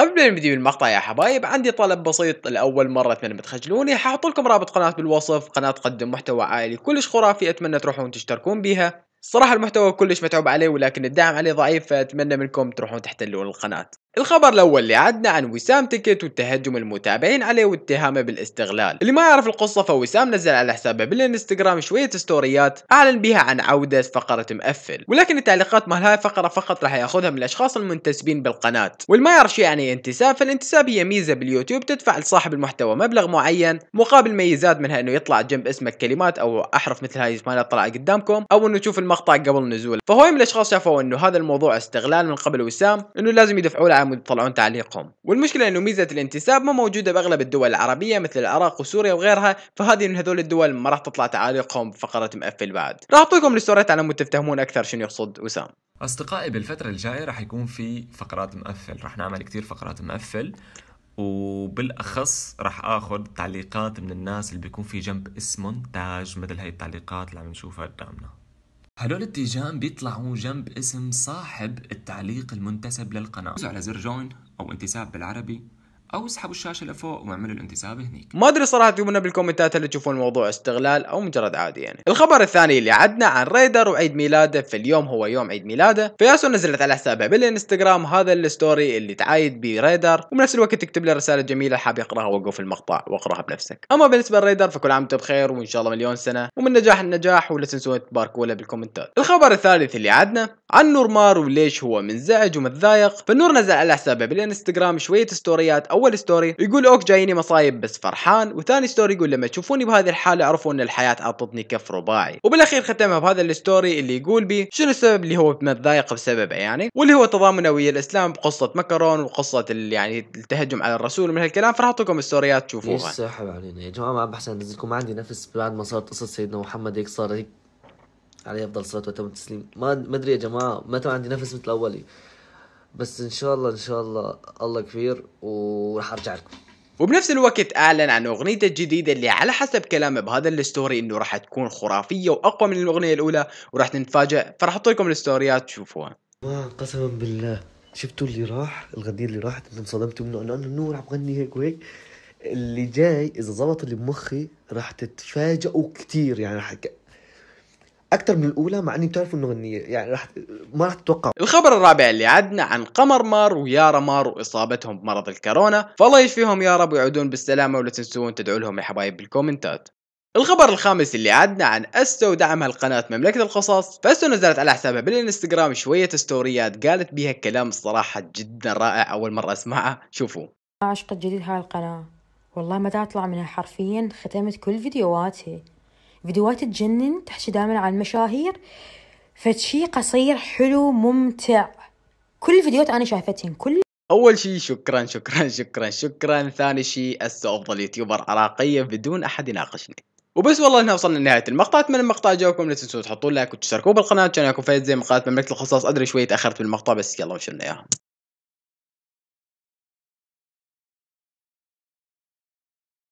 قبل ما نبدي بالمقطع يا حبايب عندي طلب بسيط لأول مره اتمنى ما تخجلوني حاحط لكم رابط قناه بالوصف قناه تقدم محتوى عائلي كلش خرافي اتمنى تروحون تشتركون بيها الصراحه المحتوى كلش متعوب عليه ولكن الدعم عليه ضعيف فاتمنى منكم تروحون تحتلون القناه الخبر الاول اللي عدنا عن وسام تكت وتهجم المتابعين عليه واتهامه بالاستغلال اللي ما يعرف القصه فوسام نزل على حسابه بالانستغرام شويه ستوريات اعلن بها عن عوده فقره مقفل ولكن التعليقات مال هاي الفقره فقط راح ياخذها من الاشخاص المنتسبين بالقناه واللي ما يعرف شو يعني انتساب فالانتساب هي ميزه باليوتيوب تدفع لصاحب المحتوى مبلغ معين مقابل ميزات منها انه يطلع جنب اسمك كلمات او احرف مثل هاي ما طلع قدامكم او انه تشوف المقطع قبل نزوله فهو من الاشخاص شافوا انه هذا الموضوع استغلال من قبل وسام انه لازم يدفعوا له العام ويطلعون تعليقهم والمشكله انه ميزه الانتساب ما موجوده باغلب الدول العربيه مثل العراق وسوريا وغيرها فهذه من هذول الدول ما راح تطلع تعاليقهم بفقره مقفل بعد راح اعطيكم الستوريات على مود تفتهمون اكثر شنو يقصد وسام اصدقائي بالفتره الجايه راح يكون في فقرات مقفل راح نعمل كثير فقرات مقفل وبالاخص راح اخذ تعليقات من الناس اللي بيكون في جنب اسمهم تاج مثل هاي التعليقات اللي عم نشوفها قدامنا هدول التيجان بيطلعوا جنب اسم صاحب التعليق المنتسب للقناة على زر جوين أو انتساب بالعربي او اسحبوا الشاشه لفوق واعملوا الانتساب هنيك ما ادري صراحه يبونا بالكومنتات اللي تشوفون الموضوع استغلال او مجرد عادي يعني الخبر الثاني اللي عدنا عن ريدر وعيد ميلاده فاليوم هو يوم عيد ميلاده فياسو نزلت على حسابها بالانستغرام هذا الستوري اللي تعايد بيه ريدر وبنفس الوقت تكتب له رساله جميله حاب يقراها وقف المقطع واقراها بنفسك اما بالنسبه لريدر فكل عام وانتم بخير وان شاء الله مليون سنه ومن نجاح النجاح ولا تنسون تباركوا له بالكومنتات الخبر الثالث اللي عدنا عن نورمار وليش هو منزعج ومتضايق فنور نزل على حسابه بالانستغرام شويه ستوريات اول ستوري يقول اوك جايني مصايب بس فرحان وثاني ستوري يقول لما تشوفوني بهذه الحاله اعرفوا ان الحياه اعطتني كف رباعي وبالاخير ختمها بهذا الستوري اللي يقول بي شنو السبب اللي هو متضايق بسببه يعني واللي هو تضامنه ويا الاسلام بقصه مكرون وقصه يعني التهجم على الرسول ومن هالكلام فراح اعطيكم الستوريات تشوفوها ليش سحب علينا يا جماعه ما بحسن انزلكم عندي نفس بعد ما صارت قصه سيدنا محمد هيك صار هيك عليه افضل الصلاه والتم التسليم ما ادري يا جماعه ما عندي نفس مثل اولي بس ان شاء الله ان شاء الله الله كبير وراح ارجع لكم وبنفس الوقت اعلن عن اغنيته الجديده اللي على حسب كلامه بهذا الستوري انه راح تكون خرافيه واقوى من الاغنيه الاولى وراح نتفاجئ فراح احط لكم الستوريات تشوفوها قسما بالله شفتوا اللي راح الغدير اللي راحت انصدمتوا منه انه انه راح بغني هيك وهيك اللي جاي اذا ظبط اللي بمخي راح تتفاجئوا كثير يعني راح اكثر من الاولى مع اني بتعرفوا انه غنيه يعني راح ما راح تتوقع الخبر الرابع اللي عدنا عن قمر مار ويارا مار واصابتهم بمرض الكورونا فالله يشفيهم يا رب ويعودون بالسلامه ولا تنسون تدعوا لهم يا حبايب بالكومنتات الخبر الخامس اللي عدنا عن استو ودعمها لقناة مملكة القصص فاستو نزلت على حسابها بالانستغرام شوية ستوريات قالت بيها كلام الصراحة جدا رائع أول مرة أسمعه شوفوا عشق جديد هاي القناة والله ما تطلع منها حرفيا ختمت كل فيديوهاتي فيديوهات تجنن تحكي دائما عن مشاهير فشي قصير حلو ممتع كل الفيديوهات انا شايفتهم كل اول شيء شكرا شكرا شكرا شكرا ثاني شيء افضل يوتيوبر عراقية بدون احد يناقشني وبس والله انها وصلنا لنهايه المقطع اتمنى المقطع جاكم لا تنسوا تحطوا لايك وتشتركوا بالقناه كان يكون فايز زي مقالات مملكه الخصاص ادري شوي تاخرت بالمقطع بس يلا وشلنا اياها